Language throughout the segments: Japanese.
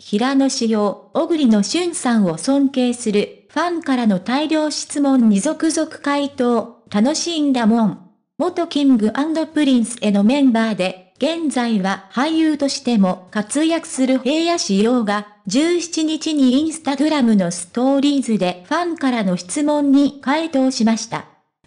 平野紫耀、小栗の俊さんを尊敬する、ファンからの大量質問に続々回答、楽しいんだもん。元キングプリンスへのメンバーで、現在は俳優としても活躍する平野紫耀が、17日にインスタグラムのストーリーズでファンからの質問に回答しました。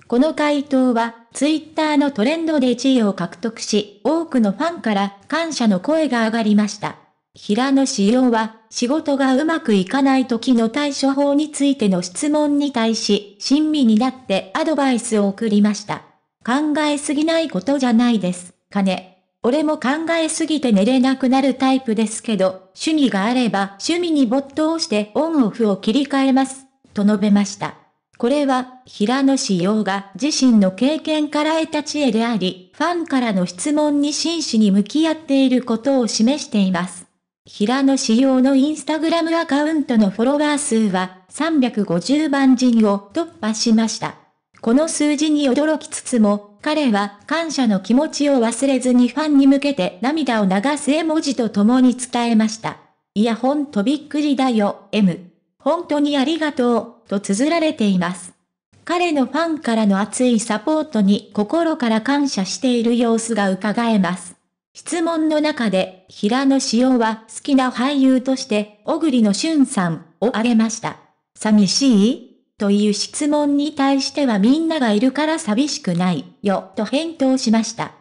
この回答は、ツイッターのトレンドで地位を獲得し、多くのファンから感謝の声が上がりました。平野紫耀は、仕事がうまくいかない時の対処法についての質問に対し、親身になってアドバイスを送りました。考えすぎないことじゃないです、金、ね。俺も考えすぎて寝れなくなるタイプですけど、趣味があれば趣味に没頭してオンオフを切り替えます、と述べました。これは、平野紫耀が自身の経験から得た知恵であり、ファンからの質問に真摯に向き合っていることを示しています。平野紫耀のインスタグラムアカウントのフォロワー数は350万人を突破しました。この数字に驚きつつも、彼は感謝の気持ちを忘れずにファンに向けて涙を流す絵文字と共に伝えました。いやほんとびっくりだよ、M。本当にありがとう、と綴られています。彼のファンからの熱いサポートに心から感謝している様子が伺えます。質問の中で、平野紫耀は好きな俳優として、小栗の俊さんを挙げました。寂しいという質問に対してはみんながいるから寂しくないよと返答しました。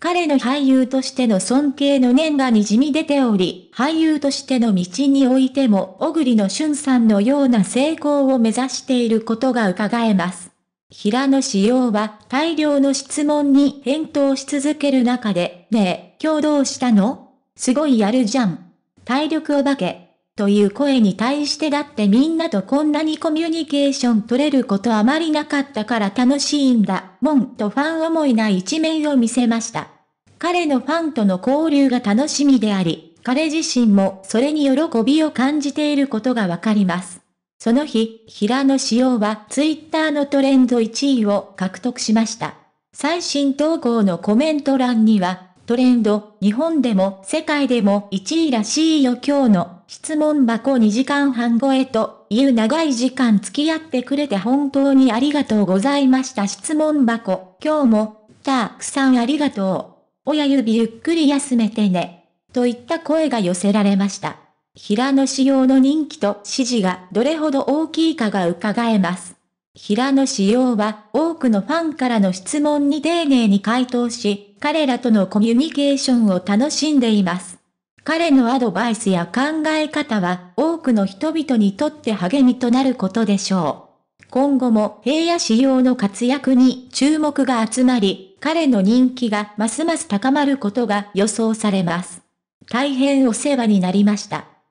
彼の俳優としての尊敬の念がにじみ出ており、俳優としての道においても小栗の俊さんのような成功を目指していることが伺えます。平野紫耀は大量の質問に返答し続ける中で、ねえ、今日どうしたのすごいやるじゃん。体力お化け。という声に対してだってみんなとこんなにコミュニケーション取れることあまりなかったから楽しいんだ、もんとファン思いな一面を見せました。彼のファンとの交流が楽しみであり、彼自身もそれに喜びを感じていることがわかります。その日、平野紫耀はツイッターのトレンド1位を獲得しました。最新投稿のコメント欄には、トレンド、日本でも世界でも1位らしいよ今日の質問箱2時間半超えという長い時間付き合ってくれて本当にありがとうございました質問箱、今日もたくさんありがとう。親指ゆっくり休めてね。といった声が寄せられました。平野紫耀の人気と支持がどれほど大きいかが伺えます。平野紫耀は多くのファンからの質問に丁寧に回答し、彼らとのコミュニケーションを楽しんでいます。彼のアドバイスや考え方は多くの人々にとって励みとなることでしょう。今後も平野紫耀の活躍に注目が集まり、彼の人気がますます高まることが予想されます。大変お世話になりました。